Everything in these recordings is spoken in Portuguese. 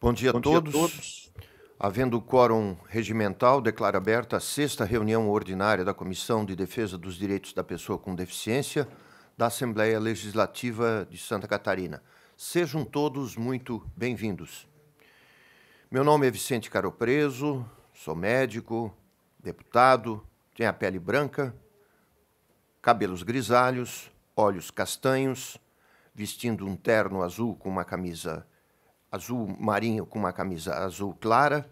Bom dia Bom a todos. Dia a todos. Havendo quórum regimental, declaro aberta a sexta reunião ordinária da Comissão de Defesa dos Direitos da Pessoa com Deficiência da Assembleia Legislativa de Santa Catarina. Sejam todos muito bem-vindos. Meu nome é Vicente Caropreso, sou médico, deputado, tenho a pele branca, cabelos grisalhos, olhos castanhos, vestindo um terno azul com uma camisa azul marinho com uma camisa azul clara,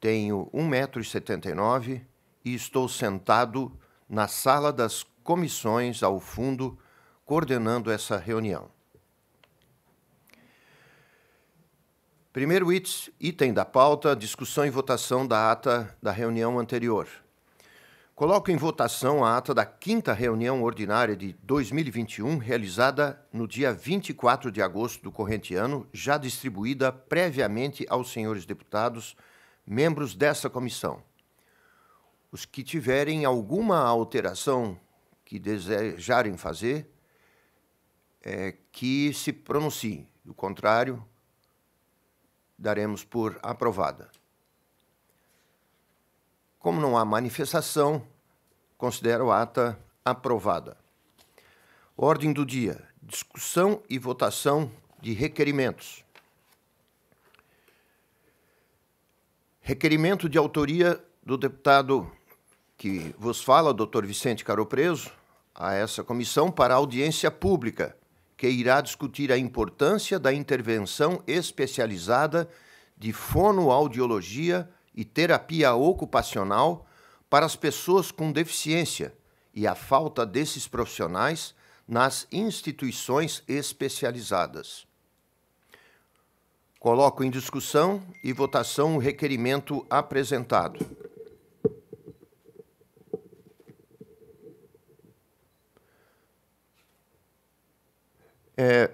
tenho 1,79m e estou sentado na sala das comissões ao fundo, coordenando essa reunião. Primeiro item da pauta, discussão e votação da ata da reunião anterior. Coloco em votação a ata da quinta reunião ordinária de 2021, realizada no dia 24 de agosto do corrente ano, já distribuída previamente aos senhores deputados, membros dessa comissão. Os que tiverem alguma alteração que desejarem fazer, é, que se pronuncie. Do contrário, daremos por aprovada. Como não há manifestação, Considero a ata aprovada. Ordem do dia: discussão e votação de requerimentos. Requerimento de autoria do deputado que vos fala, doutor Vicente Caropreso, a essa comissão para audiência pública, que irá discutir a importância da intervenção especializada de fonoaudiologia e terapia ocupacional para as pessoas com deficiência e a falta desses profissionais nas instituições especializadas. Coloco em discussão e votação o requerimento apresentado. É,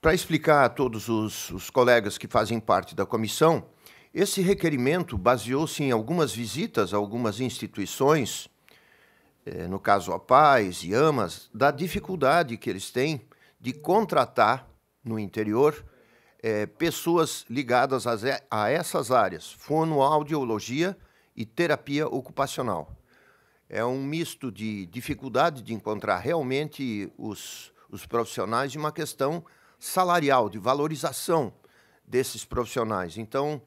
Para explicar a todos os, os colegas que fazem parte da comissão, esse requerimento baseou-se em algumas visitas a algumas instituições, eh, no caso a Paz e Amas, da dificuldade que eles têm de contratar no interior eh, pessoas ligadas a essas áreas, fonoaudiologia e terapia ocupacional. É um misto de dificuldade de encontrar realmente os, os profissionais e uma questão salarial, de valorização desses profissionais. Então,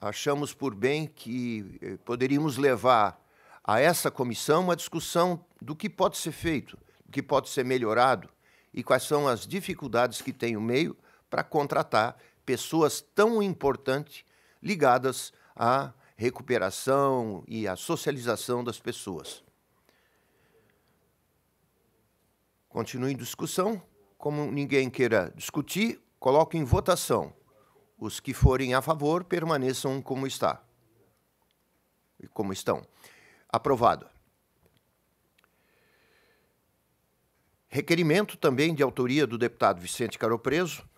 achamos por bem que eh, poderíamos levar a essa comissão uma discussão do que pode ser feito, do que pode ser melhorado e quais são as dificuldades que tem o meio para contratar pessoas tão importantes ligadas à recuperação e à socialização das pessoas. Continue em discussão. Como ninguém queira discutir, coloco em votação os que forem a favor permaneçam como está. Como estão. Aprovado. Requerimento também de autoria do deputado Vicente Caropreso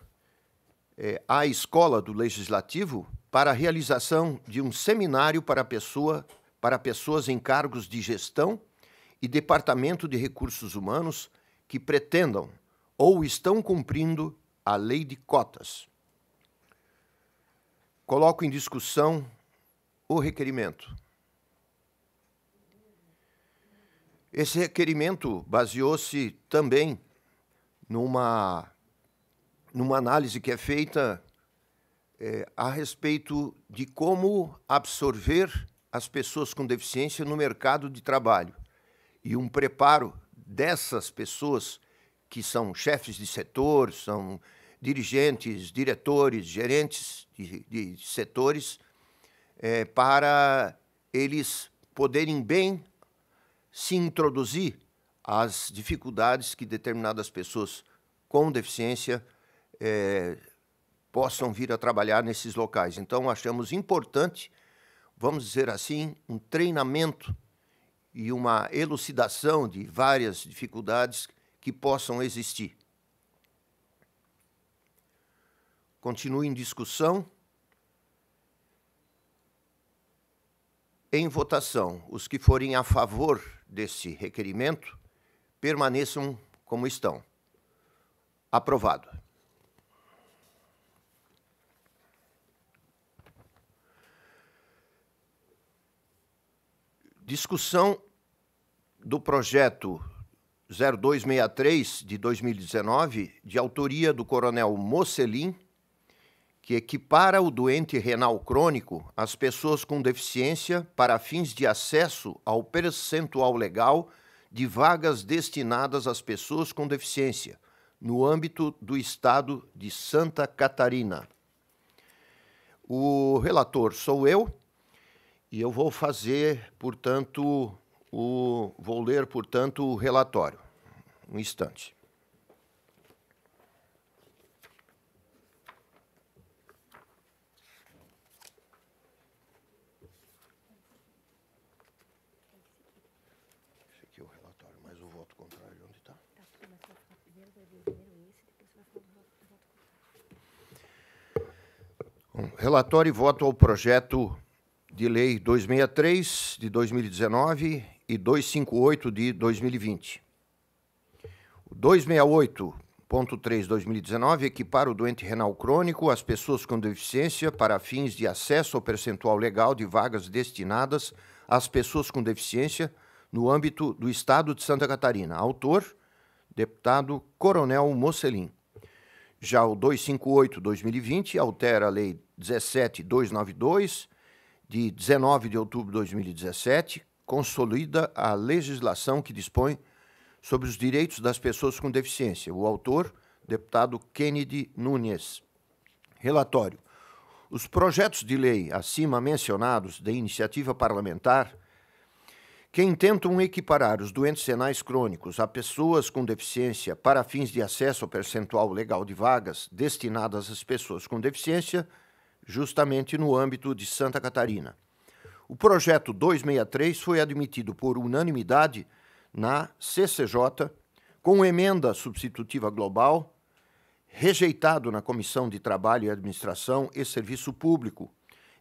é, à Escola do Legislativo para a realização de um seminário para, pessoa, para pessoas em cargos de gestão e Departamento de Recursos Humanos que pretendam ou estão cumprindo a lei de cotas coloco em discussão o requerimento. Esse requerimento baseou-se também numa, numa análise que é feita é, a respeito de como absorver as pessoas com deficiência no mercado de trabalho e um preparo dessas pessoas que são chefes de setor, são dirigentes, diretores, gerentes de, de setores, é, para eles poderem bem se introduzir às dificuldades que determinadas pessoas com deficiência é, possam vir a trabalhar nesses locais. Então, achamos importante, vamos dizer assim, um treinamento e uma elucidação de várias dificuldades que possam existir. continua em discussão. Em votação, os que forem a favor desse requerimento permaneçam como estão. Aprovado. Discussão do projeto 0263 de 2019, de autoria do Coronel Mocelin que equipara o doente renal crônico às pessoas com deficiência para fins de acesso ao percentual legal de vagas destinadas às pessoas com deficiência, no âmbito do Estado de Santa Catarina. O relator sou eu e eu vou fazer, portanto, o, vou ler, portanto, o relatório. Um instante. Relatório e voto ao projeto de lei 263 de 2019 e 258 de 2020. O 268.3 2019 equipara o doente renal crônico às pessoas com deficiência para fins de acesso ao percentual legal de vagas destinadas às pessoas com deficiência no âmbito do Estado de Santa Catarina. Autor, deputado Coronel Mocelin. Já o 258-2020 altera a Lei 17292, de 19 de outubro de 2017, consolida a legislação que dispõe sobre os direitos das pessoas com deficiência. O autor, deputado Kennedy Nunes. Relatório. Os projetos de lei acima mencionados de iniciativa parlamentar que intentam equiparar os doentes renais crônicos a pessoas com deficiência para fins de acesso ao percentual legal de vagas destinadas às pessoas com deficiência justamente no âmbito de Santa Catarina. O projeto 263 foi admitido por unanimidade na CCJ, com emenda substitutiva global, rejeitado na Comissão de Trabalho e Administração e Serviço Público,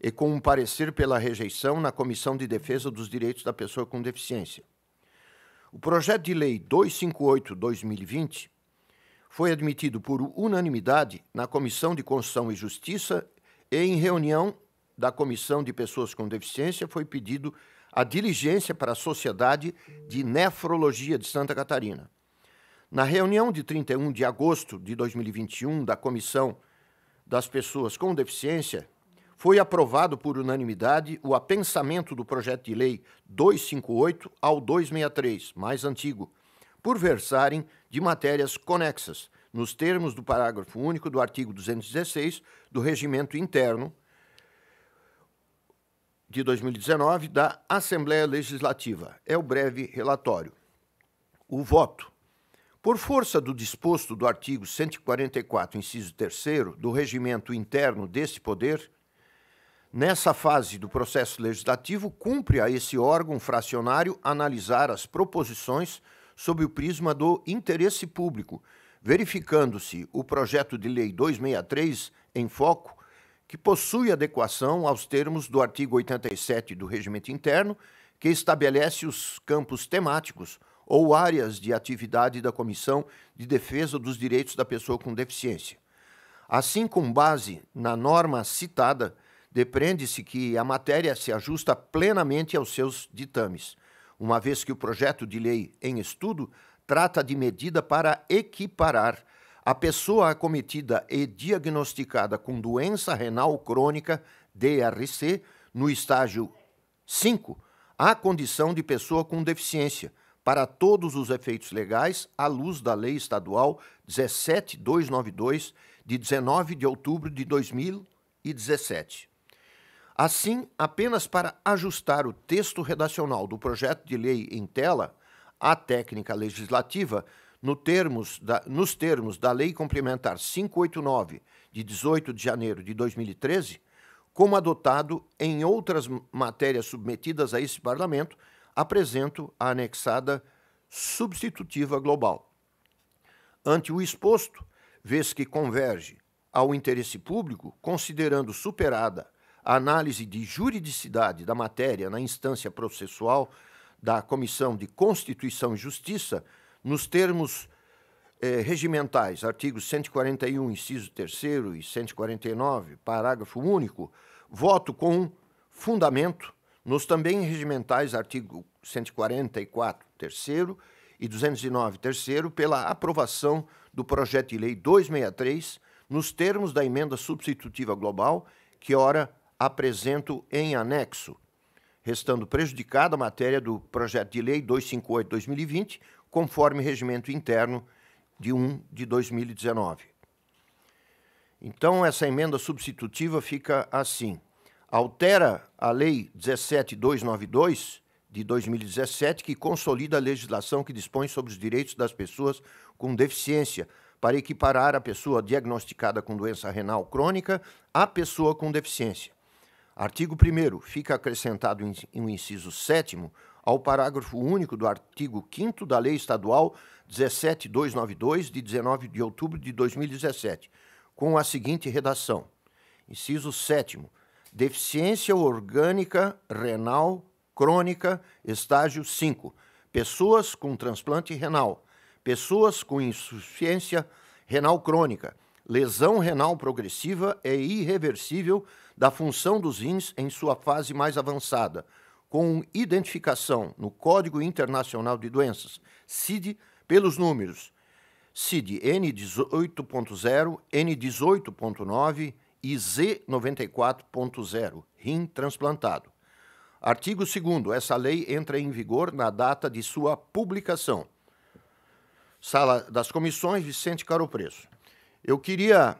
e com um parecer pela rejeição na Comissão de Defesa dos Direitos da Pessoa com Deficiência. O projeto de lei 258/2020 foi admitido por unanimidade na Comissão de Constituição e Justiça em reunião da Comissão de Pessoas com Deficiência, foi pedido a diligência para a Sociedade de Nefrologia de Santa Catarina. Na reunião de 31 de agosto de 2021 da Comissão das Pessoas com Deficiência, foi aprovado por unanimidade o apensamento do projeto de lei 258 ao 263, mais antigo, por versarem de matérias conexas, nos termos do parágrafo único do artigo 216 do Regimento Interno de 2019 da Assembleia Legislativa. É o breve relatório. O voto. Por força do disposto do artigo 144, inciso 3 do regimento interno desse poder, nessa fase do processo legislativo, cumpre a esse órgão fracionário analisar as proposições sob o prisma do interesse público verificando-se o projeto de lei 263 em foco, que possui adequação aos termos do artigo 87 do Regimento Interno, que estabelece os campos temáticos ou áreas de atividade da Comissão de Defesa dos Direitos da Pessoa com Deficiência. Assim, com base na norma citada, depreende-se que a matéria se ajusta plenamente aos seus ditames, uma vez que o projeto de lei em estudo trata de medida para equiparar a pessoa acometida e diagnosticada com doença renal crônica, DRC, no estágio 5, à condição de pessoa com deficiência, para todos os efeitos legais, à luz da Lei Estadual 17292, de 19 de outubro de 2017. Assim, apenas para ajustar o texto redacional do projeto de lei em tela, à técnica legislativa no termos da, nos termos da Lei Complementar 589, de 18 de janeiro de 2013, como adotado em outras matérias submetidas a esse Parlamento, apresento a anexada substitutiva global. Ante o exposto, vez que converge ao interesse público, considerando superada a análise de juridicidade da matéria na instância processual da Comissão de Constituição e Justiça, nos termos eh, regimentais, artigos 141, inciso 3 e 149, parágrafo único, voto com fundamento nos também regimentais, artigo 144, terceiro e 209, terceiro, pela aprovação do projeto de lei 263, nos termos da emenda substitutiva global, que ora apresento em anexo, restando prejudicada a matéria do projeto de lei 258/2020, conforme regimento interno de 1 de 2019. Então, essa emenda substitutiva fica assim: altera a lei 17292 de 2017, que consolida a legislação que dispõe sobre os direitos das pessoas com deficiência, para equiparar a pessoa diagnosticada com doença renal crônica à pessoa com deficiência. Artigo 1. Fica acrescentado em um inciso 7 ao parágrafo único do artigo 5 da Lei Estadual 17292, de 19 de outubro de 2017, com a seguinte redação: Inciso 7. Deficiência orgânica renal crônica, estágio 5. Pessoas com transplante renal. Pessoas com insuficiência renal crônica lesão renal progressiva é irreversível da função dos rins em sua fase mais avançada, com identificação no Código Internacional de Doenças, CID, pelos números CID N18.0, N18.9 e Z94.0, rim transplantado. Artigo 2 Essa lei entra em vigor na data de sua publicação. Sala das Comissões, Vicente Caro Preço. Eu queria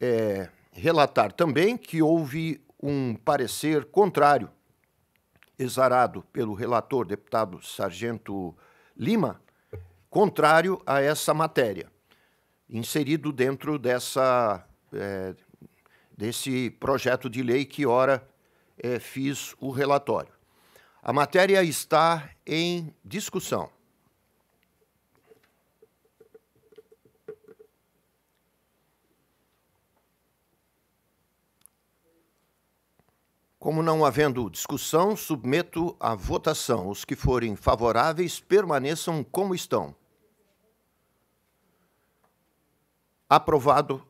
é, relatar também que houve um parecer contrário, exarado pelo relator, deputado Sargento Lima, contrário a essa matéria, inserido dentro dessa, é, desse projeto de lei que, ora, é, fiz o relatório. A matéria está em discussão. Como não havendo discussão, submeto à votação. Os que forem favoráveis permaneçam como estão. Aprovado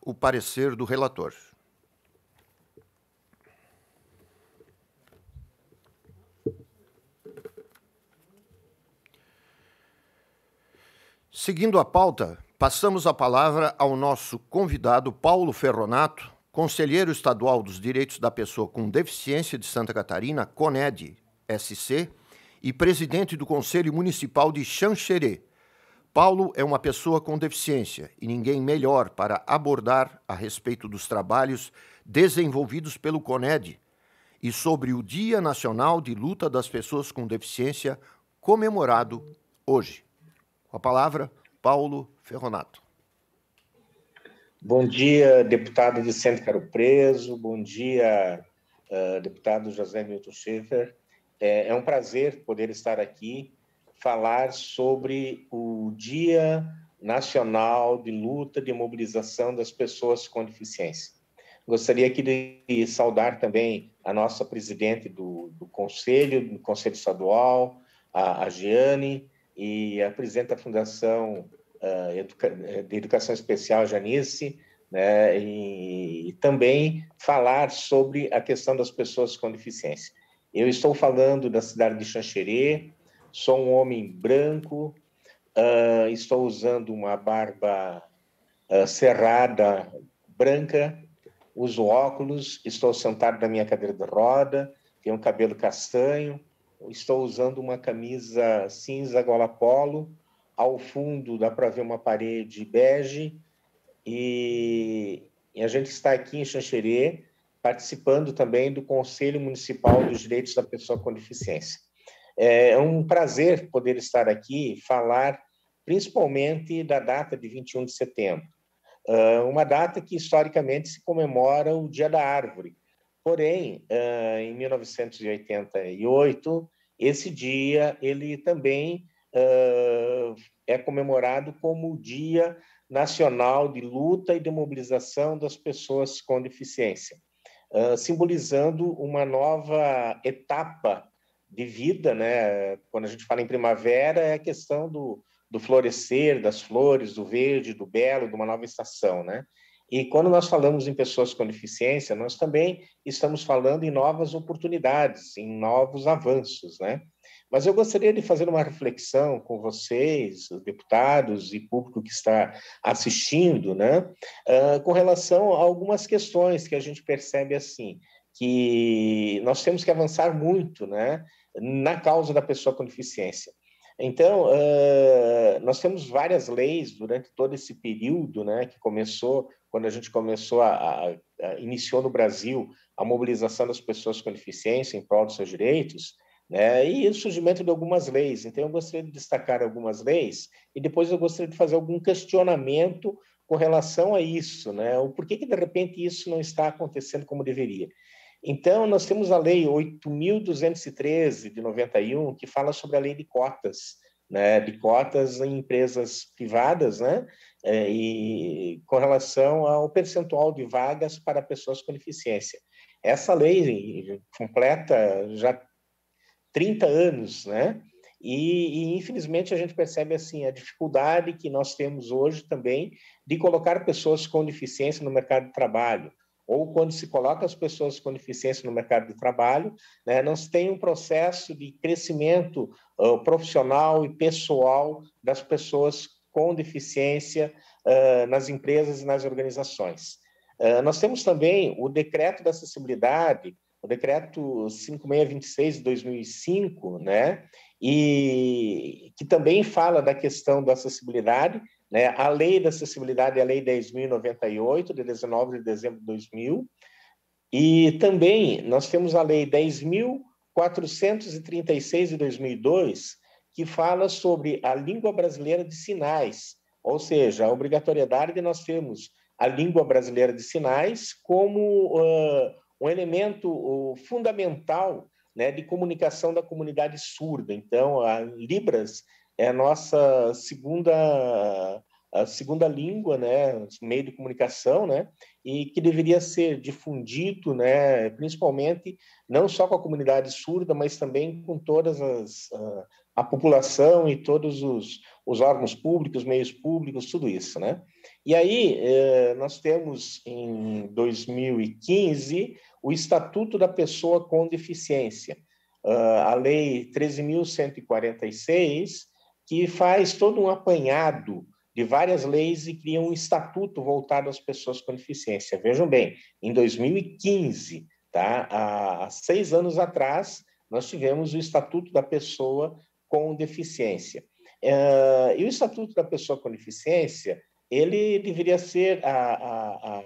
o parecer do relator. Seguindo a pauta, passamos a palavra ao nosso convidado Paulo Ferronato, conselheiro estadual dos direitos da pessoa com deficiência de Santa Catarina, CONED SC, e presidente do Conselho Municipal de Xanxerê. Paulo é uma pessoa com deficiência e ninguém melhor para abordar a respeito dos trabalhos desenvolvidos pelo CONED e sobre o Dia Nacional de Luta das Pessoas com Deficiência comemorado hoje. Com a palavra, Paulo Ferronato. Bom dia, deputado Vicente Caro Preso. Bom dia, uh, deputado José Milton Schaefer. É, é um prazer poder estar aqui falar sobre o Dia Nacional de Luta de Mobilização das Pessoas com Deficiência. Gostaria aqui de saudar também a nossa presidente do, do Conselho, do Conselho Estadual, a, a Giane, e a presidente da Fundação eh, eh, de educação especial Janice, né, e, e também falar sobre a questão das pessoas com deficiência. Eu estou falando da cidade de Xanxerê, sou um homem branco, uh, estou usando uma barba uh, cerrada branca, uso óculos, estou sentado na minha cadeira de roda, tenho um cabelo castanho, estou usando uma camisa cinza gola polo, ao fundo dá para ver uma parede bege e, e a gente está aqui em Xanxerê participando também do Conselho Municipal dos Direitos da Pessoa com Deficiência. É, é um prazer poder estar aqui e falar principalmente da data de 21 de setembro, é, uma data que historicamente se comemora o Dia da Árvore. Porém, é, em 1988, esse dia ele também é comemorado como o Dia Nacional de Luta e de Mobilização das Pessoas com Deficiência, ah, simbolizando uma nova etapa de vida, né? Quando a gente fala em primavera, é a questão do, do florescer, das flores, do verde, do belo, de uma nova estação, né? E quando nós falamos em pessoas com deficiência, nós também estamos falando em novas oportunidades, em novos avanços, né? Mas eu gostaria de fazer uma reflexão com vocês, deputados e público que está assistindo, né, uh, com relação a algumas questões que a gente percebe assim, que nós temos que avançar muito né, na causa da pessoa com deficiência. Então, uh, nós temos várias leis durante todo esse período, né, que começou quando a gente começou a, a, a iniciou no Brasil a mobilização das pessoas com deficiência em prol dos seus direitos. Né? E o surgimento de algumas leis. Então, eu gostaria de destacar algumas leis e depois eu gostaria de fazer algum questionamento com relação a isso, né? O porquê que de repente isso não está acontecendo como deveria? Então, nós temos a lei 8.213 de 91 que fala sobre a lei de cotas, né? De cotas em empresas privadas, né? É, e com relação ao percentual de vagas para pessoas com deficiência. Essa lei eh, completa já 30 anos, né? E, e, infelizmente a gente percebe assim a dificuldade que nós temos hoje também de colocar pessoas com deficiência no mercado de trabalho ou quando se coloca as pessoas com deficiência no mercado de trabalho, né, não se tem um processo de crescimento uh, profissional e pessoal das pessoas com deficiência uh, nas empresas e nas organizações. Uh, nós temos também o decreto da acessibilidade, o decreto 5626 de 2005, né, e que também fala da questão da acessibilidade, né, a lei da acessibilidade é a lei 10.098, de 19 de dezembro de 2000, e também nós temos a lei 10.436 de 2002, que fala sobre a língua brasileira de sinais, ou seja, a obrigatoriedade de nós termos a língua brasileira de sinais como uh, um elemento fundamental né, de comunicação da comunidade surda. Então, a Libras é a nossa segunda a segunda língua, né, meio de comunicação, né, e que deveria ser difundido, né, principalmente não só com a comunidade surda, mas também com todas as, a população e todos os, os órgãos públicos, meios públicos, tudo isso, né? E aí eh, nós temos em 2015 o Estatuto da Pessoa com Deficiência, ah, a Lei 13.146, que faz todo um apanhado de várias leis e cria um estatuto voltado às pessoas com deficiência. Vejam bem, em 2015, tá? há seis anos atrás, nós tivemos o Estatuto da Pessoa com deficiência. É, e o Estatuto da Pessoa com Deficiência, ele deveria ser a, a,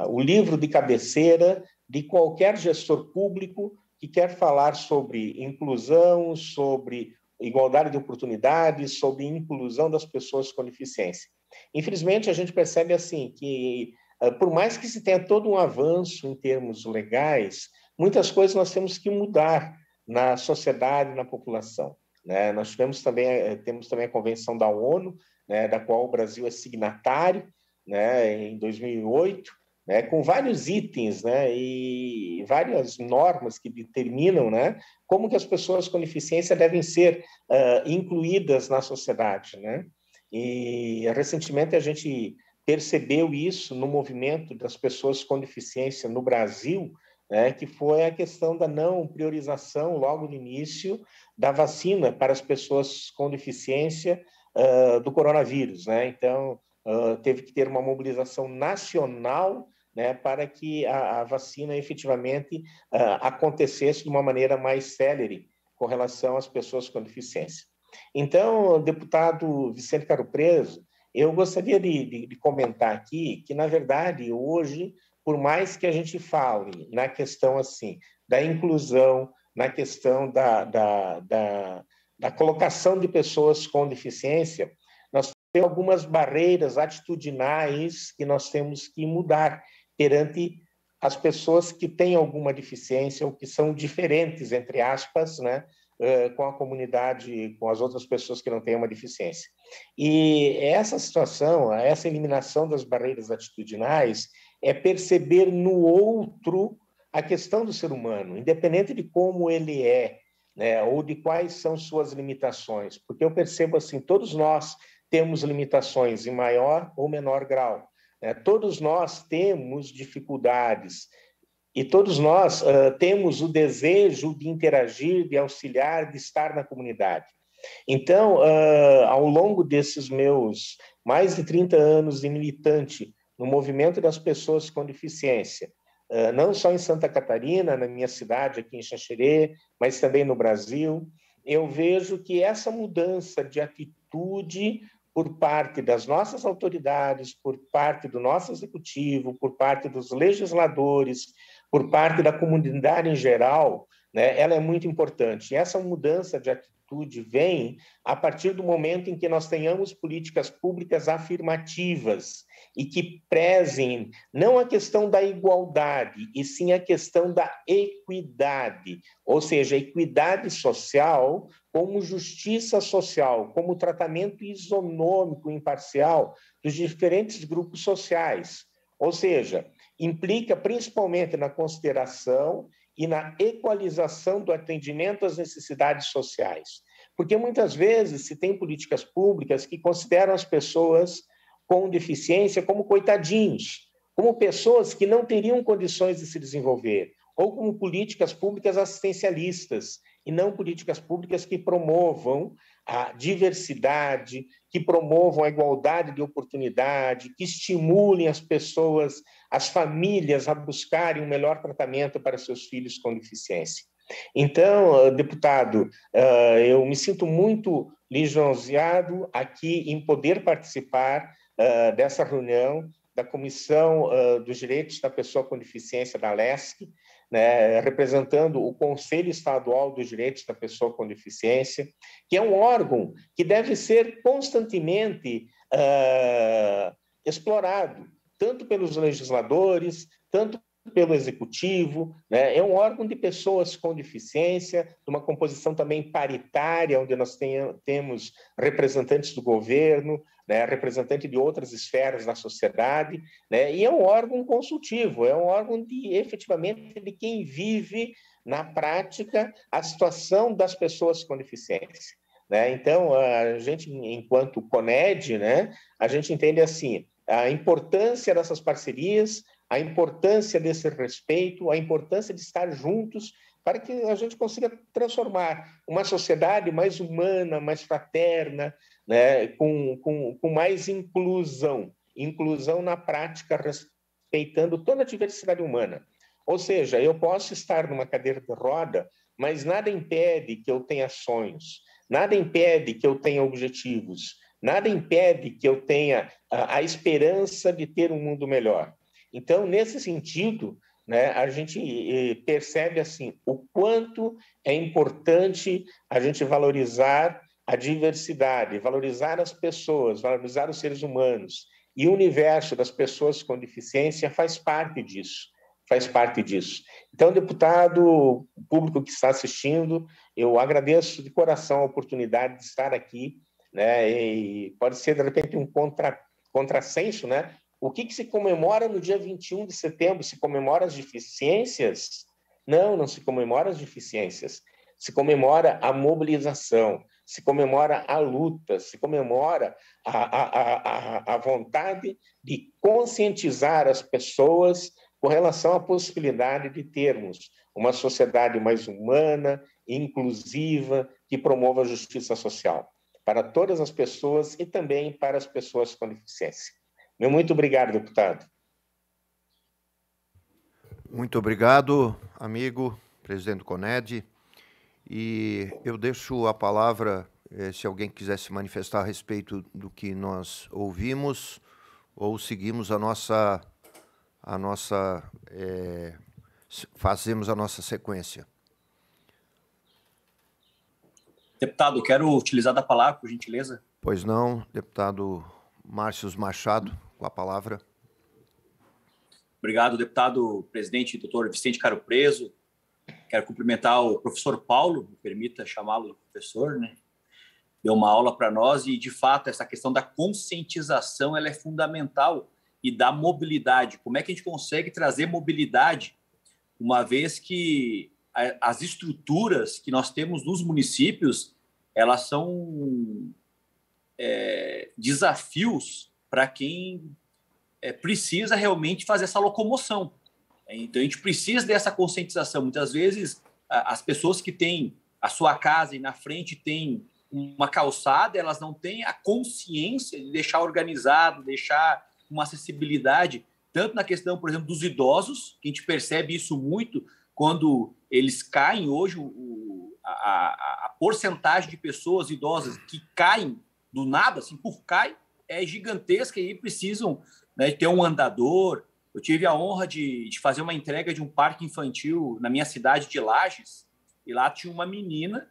a, o livro de cabeceira de qualquer gestor público que quer falar sobre inclusão, sobre igualdade de oportunidades, sobre inclusão das pessoas com deficiência. Infelizmente, a gente percebe assim que, eh, por mais que se tenha todo um avanço em termos legais, muitas coisas nós temos que mudar na sociedade, na população. Né? Nós tivemos também, eh, eh, temos também a Convenção da ONU, né, da qual o Brasil é signatário, né, em 2008, né, com vários itens né, e várias normas que determinam né, como que as pessoas com deficiência devem ser uh, incluídas na sociedade. Né? E recentemente a gente percebeu isso no movimento das pessoas com deficiência no Brasil, né, que foi a questão da não priorização logo no início da vacina para as pessoas com deficiência uh, do coronavírus. Né? Então, uh, teve que ter uma mobilização nacional né, para que a, a vacina efetivamente uh, acontecesse de uma maneira mais célere com relação às pessoas com deficiência. Então, deputado Vicente Caro Preso, eu gostaria de, de, de comentar aqui que, na verdade, hoje por mais que a gente fale na questão assim da inclusão, na questão da, da, da, da colocação de pessoas com deficiência, nós temos algumas barreiras atitudinais que nós temos que mudar perante as pessoas que têm alguma deficiência ou que são diferentes, entre aspas, né, eh, com a comunidade, com as outras pessoas que não têm uma deficiência. E essa situação, essa eliminação das barreiras atitudinais, é perceber no outro a questão do ser humano, independente de como ele é, né, ou de quais são suas limitações, porque eu percebo assim, todos nós temos limitações em maior ou menor grau, né? todos nós temos dificuldades e todos nós uh, temos o desejo de interagir, de auxiliar, de estar na comunidade. Então, uh, ao longo desses meus mais de 30 anos de militante, no movimento das pessoas com deficiência, não só em Santa Catarina, na minha cidade, aqui em Xaxerê, mas também no Brasil, eu vejo que essa mudança de atitude por parte das nossas autoridades, por parte do nosso executivo, por parte dos legisladores, por parte da comunidade em geral, né, ela é muito importante. E essa mudança de atitude atitude vem a partir do momento em que nós tenhamos políticas públicas afirmativas e que prezem não a questão da igualdade, e sim a questão da equidade, ou seja, equidade social como justiça social, como tratamento isonômico imparcial dos diferentes grupos sociais. Ou seja, implica principalmente na consideração e na equalização do atendimento às necessidades sociais. Porque muitas vezes se tem políticas públicas que consideram as pessoas com deficiência como coitadinhos, como pessoas que não teriam condições de se desenvolver, ou como políticas públicas assistencialistas, e não políticas públicas que promovam a diversidade, que promovam a igualdade de oportunidade, que estimulem as pessoas, as famílias a buscarem um melhor tratamento para seus filhos com deficiência. Então, ah, deputado, ah, eu me sinto muito lisonjeado aqui em poder participar ah, dessa reunião da Comissão dos Direitos da Pessoa com Deficiência da LESC né, representando o Conselho Estadual dos Direitos da Pessoa com Deficiência, que é um órgão que deve ser constantemente uh, explorado, tanto pelos legisladores, tanto pelo executivo, né? é um órgão de pessoas com deficiência, de uma composição também paritária, onde nós tenha, temos representantes do governo, né, representante de outras esferas da sociedade, né, e é um órgão consultivo, é um órgão de efetivamente de quem vive na prática a situação das pessoas com deficiência. Né? Então, a gente, enquanto CONED, né, a gente entende assim a importância dessas parcerias, a importância desse respeito, a importância de estar juntos para que a gente consiga transformar uma sociedade mais humana, mais fraterna, né, com, com, com mais inclusão, inclusão na prática, respeitando toda a diversidade humana. Ou seja, eu posso estar numa cadeira de roda, mas nada impede que eu tenha sonhos, nada impede que eu tenha objetivos, nada impede que eu tenha a, a esperança de ter um mundo melhor. Então, nesse sentido, né, a gente percebe assim o quanto é importante a gente valorizar a diversidade, valorizar as pessoas, valorizar os seres humanos. E o universo das pessoas com deficiência faz parte disso, faz parte disso. Então, deputado, público que está assistindo, eu agradeço de coração a oportunidade de estar aqui, né? E pode ser de repente um contra contrassenso, né? O que, que se comemora no dia 21 de setembro? Se comemora as deficiências? Não, não se comemora as deficiências. Se comemora a mobilização, se comemora a luta, se comemora a, a, a, a vontade de conscientizar as pessoas com relação à possibilidade de termos uma sociedade mais humana, inclusiva, que promova a justiça social para todas as pessoas e também para as pessoas com deficiência. Meu muito obrigado, deputado. Muito obrigado, amigo presidente do CONED. E eu deixo a palavra, eh, se alguém quiser se manifestar a respeito do que nós ouvimos ou seguimos a nossa, a nossa, eh, fazemos a nossa sequência. Deputado, quero utilizar da palavra, por gentileza. Pois não, deputado Márcio Machado, com a palavra. Obrigado, deputado presidente, doutor Vicente Caro Preso, Quero cumprimentar o professor Paulo, me permita chamá-lo professor, né? Deu uma aula para nós e, de fato, essa questão da conscientização ela é fundamental e da mobilidade. Como é que a gente consegue trazer mobilidade, uma vez que as estruturas que nós temos nos municípios elas são é, desafios para quem é, precisa realmente fazer essa locomoção. Então a gente precisa dessa conscientização. Muitas vezes as pessoas que têm a sua casa e na frente tem uma calçada, elas não têm a consciência de deixar organizado, deixar uma acessibilidade, tanto na questão, por exemplo, dos idosos, que a gente percebe isso muito quando eles caem hoje, o, a, a, porcentagem de pessoas idosas que caem do nada, assim, por cai, é gigantesca e precisam né, ter um andador, eu tive a honra de, de fazer uma entrega de um parque infantil na minha cidade de Lages, e lá tinha uma menina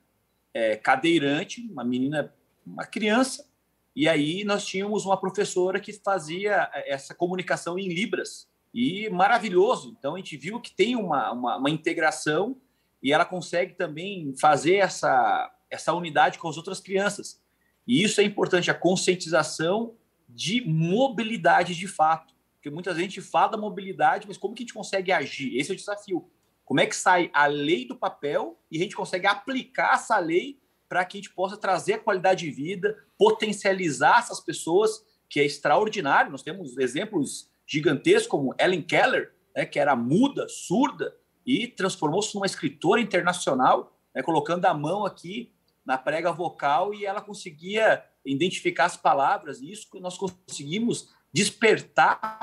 é, cadeirante, uma menina, uma criança, e aí nós tínhamos uma professora que fazia é, essa comunicação em Libras, e maravilhoso. Então a gente viu que tem uma, uma, uma integração e ela consegue também fazer essa, essa unidade com as outras crianças. E isso é importante, a conscientização de mobilidade de fato. Porque muitas vezes a gente fala da mobilidade, mas como que a gente consegue agir? Esse é o desafio. Como é que sai a lei do papel e a gente consegue aplicar essa lei para que a gente possa trazer a qualidade de vida, potencializar essas pessoas, que é extraordinário. Nós temos exemplos gigantescos como Ellen Keller, né, que era muda, surda, e transformou-se numa escritora internacional, né, colocando a mão aqui na prega vocal e ela conseguia identificar as palavras. E isso nós conseguimos despertar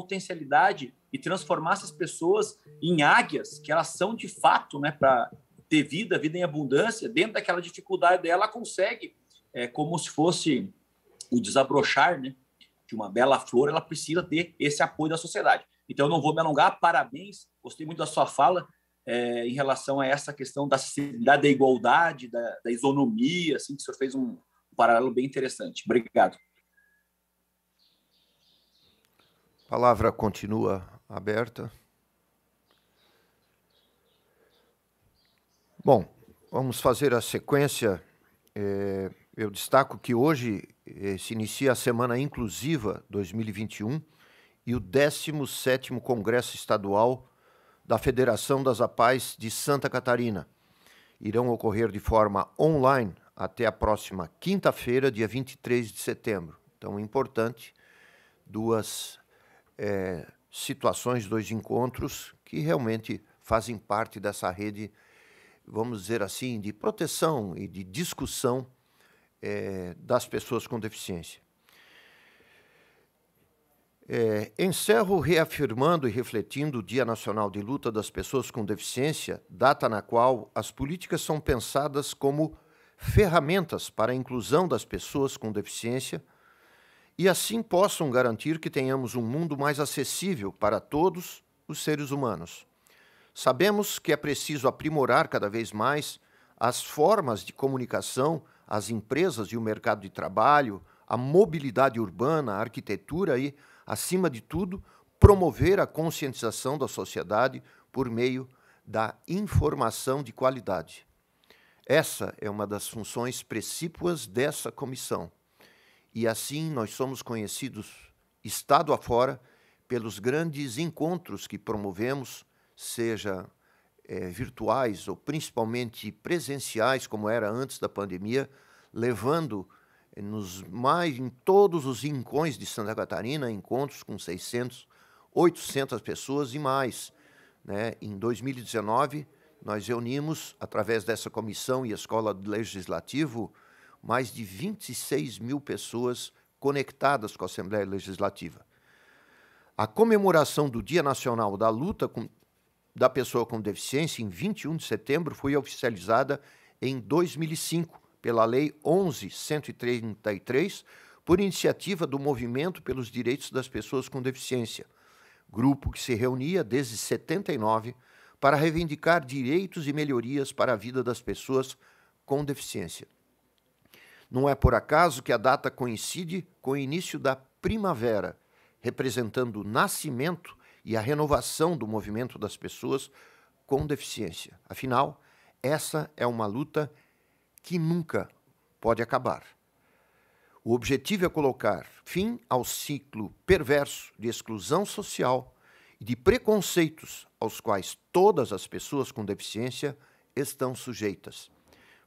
potencialidade e transformar essas pessoas em águias, que elas são de fato, né, para ter vida, vida em abundância, dentro daquela dificuldade dela, ela consegue, é, como se fosse o desabrochar né, de uma bela flor, ela precisa ter esse apoio da sociedade. Então, eu não vou me alongar, parabéns, gostei muito da sua fala é, em relação a essa questão da acessibilidade, da igualdade, da, da isonomia, assim, que o senhor fez um paralelo bem interessante. Obrigado. A palavra continua aberta. Bom, vamos fazer a sequência. É, eu destaco que hoje é, se inicia a Semana Inclusiva 2021 e o 17º Congresso Estadual da Federação das APAES de Santa Catarina. Irão ocorrer de forma online até a próxima quinta-feira, dia 23 de setembro. Então, importante, duas é, situações, dois encontros que realmente fazem parte dessa rede, vamos dizer assim, de proteção e de discussão é, das pessoas com deficiência. É, encerro reafirmando e refletindo o Dia Nacional de Luta das Pessoas com Deficiência, data na qual as políticas são pensadas como ferramentas para a inclusão das pessoas com deficiência e assim possam garantir que tenhamos um mundo mais acessível para todos os seres humanos. Sabemos que é preciso aprimorar cada vez mais as formas de comunicação, as empresas e o mercado de trabalho, a mobilidade urbana, a arquitetura e, acima de tudo, promover a conscientização da sociedade por meio da informação de qualidade. Essa é uma das funções precípuas dessa comissão e assim nós somos conhecidos, estado afora, pelos grandes encontros que promovemos, seja é, virtuais ou principalmente presenciais, como era antes da pandemia, levando eh, nos mais em todos os rincões de Santa Catarina encontros com 600, 800 pessoas e mais. Né? Em 2019, nós reunimos, através dessa comissão e escola do legislativo, mais de 26 mil pessoas conectadas com a Assembleia Legislativa. A comemoração do Dia Nacional da Luta com, da Pessoa com Deficiência, em 21 de setembro, foi oficializada em 2005 pela Lei 11.133, por iniciativa do Movimento pelos Direitos das Pessoas com Deficiência, grupo que se reunia desde 79 para reivindicar direitos e melhorias para a vida das pessoas com deficiência. Não é por acaso que a data coincide com o início da primavera, representando o nascimento e a renovação do movimento das pessoas com deficiência. Afinal, essa é uma luta que nunca pode acabar. O objetivo é colocar fim ao ciclo perverso de exclusão social e de preconceitos aos quais todas as pessoas com deficiência estão sujeitas.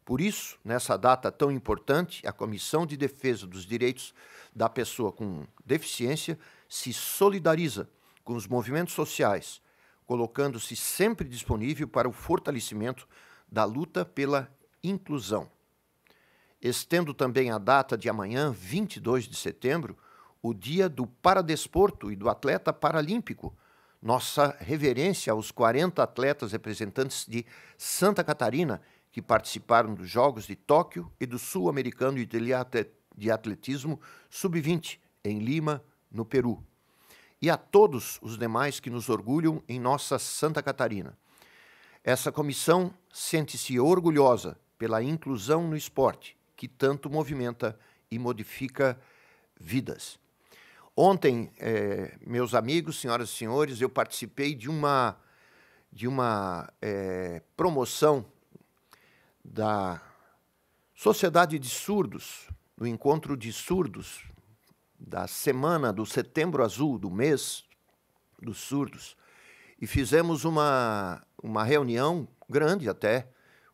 Por isso, nessa data tão importante, a Comissão de Defesa dos Direitos da Pessoa com Deficiência se solidariza com os movimentos sociais, colocando-se sempre disponível para o fortalecimento da luta pela inclusão. Estendo também a data de amanhã, 22 de setembro, o dia do paradesporto e do atleta paralímpico, nossa reverência aos 40 atletas representantes de Santa Catarina que participaram dos Jogos de Tóquio e do Sul-Americano de Atletismo Sub-20, em Lima, no Peru. E a todos os demais que nos orgulham em nossa Santa Catarina. Essa comissão sente-se orgulhosa pela inclusão no esporte, que tanto movimenta e modifica vidas. Ontem, eh, meus amigos, senhoras e senhores, eu participei de uma, de uma eh, promoção da Sociedade de Surdos, do encontro de surdos da semana do Setembro Azul, do mês dos surdos, e fizemos uma, uma reunião grande até,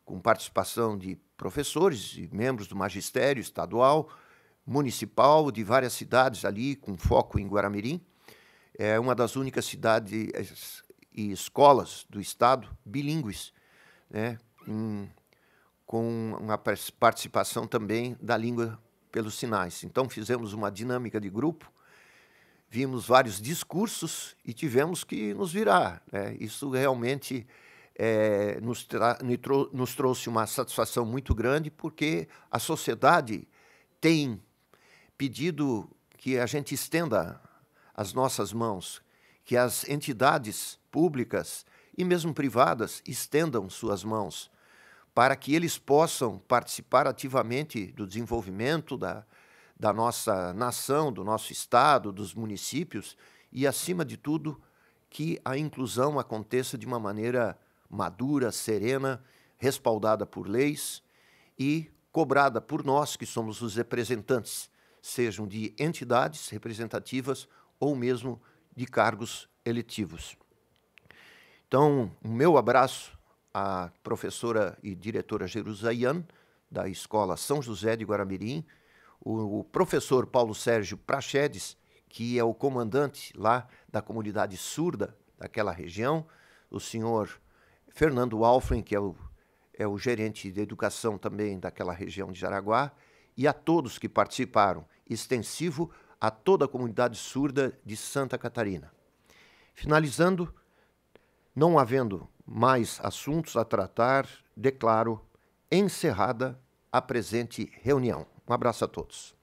com participação de professores e membros do magistério estadual, municipal, de várias cidades ali, com foco em Guaramirim. É uma das únicas cidades e escolas do estado bilíngues, né? com uma participação também da língua pelos sinais. Então fizemos uma dinâmica de grupo, vimos vários discursos e tivemos que nos virar. Né? Isso realmente é, nos, nos trouxe uma satisfação muito grande, porque a sociedade tem pedido que a gente estenda as nossas mãos, que as entidades públicas e mesmo privadas estendam suas mãos para que eles possam participar ativamente do desenvolvimento da, da nossa nação, do nosso estado, dos municípios e, acima de tudo, que a inclusão aconteça de uma maneira madura, serena, respaldada por leis e cobrada por nós, que somos os representantes, sejam de entidades representativas ou mesmo de cargos eletivos. Então, o meu abraço a professora e diretora Jerusalém, da Escola São José de Guaramirim, o, o professor Paulo Sérgio Prachedes, que é o comandante lá da comunidade surda daquela região, o senhor Fernando Alfren, que é o, é o gerente de educação também daquela região de Jaraguá, e a todos que participaram, extensivo a toda a comunidade surda de Santa Catarina. Finalizando, não havendo mais assuntos a tratar, declaro encerrada a presente reunião. Um abraço a todos.